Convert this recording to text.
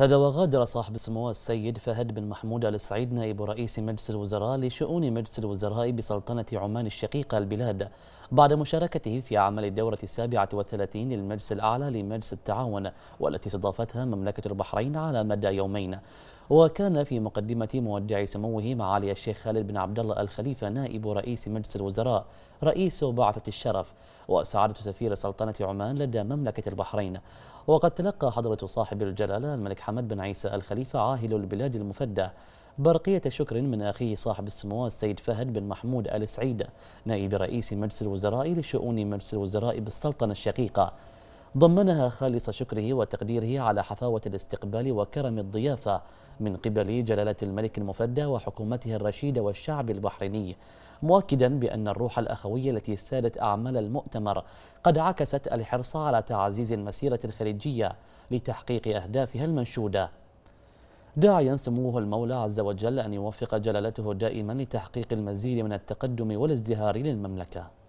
هذا وغادر صاحب السمو السيد فهد بن محمود ال سعيد نائب رئيس مجلس الوزراء لشؤون مجلس الوزراء بسلطنة عمان الشقيقة البلاد بعد مشاركته في عمل الدورة السابعة والثلاثين للمجلس الأعلى لمجلس التعاون والتي استضافتها مملكة البحرين على مدى يومين وكان في مقدمة مودع سموه معالي الشيخ خالد بن عبد الله الخليفة نائب رئيس مجلس الوزراء رئيس بعثة الشرف وسعادة سفير سلطنة عمان لدى مملكة البحرين وقد تلقى حضرة صاحب الجلالة الملك حمد بن عيسى الخليفة عاهل البلاد المفدى برقية شكر من أخيه صاحب السمو السيد فهد بن محمود آل سعيد نائب رئيس مجلس الوزراء لشؤون مجلس الوزراء بالسلطنة الشقيقة ضمنها خالص شكره وتقديره على حفاوة الاستقبال وكرم الضيافة من قبل جلالة الملك المفدى وحكومته الرشيدة والشعب البحريني مؤكدا بأن الروح الأخوية التي سادت أعمال المؤتمر قد عكست الحرص على تعزيز المسيرة الخليجية لتحقيق أهدافها المنشودة داعيا سموه المولى عز وجل أن يوفق جلالته دائما لتحقيق المزيد من التقدم والازدهار للمملكة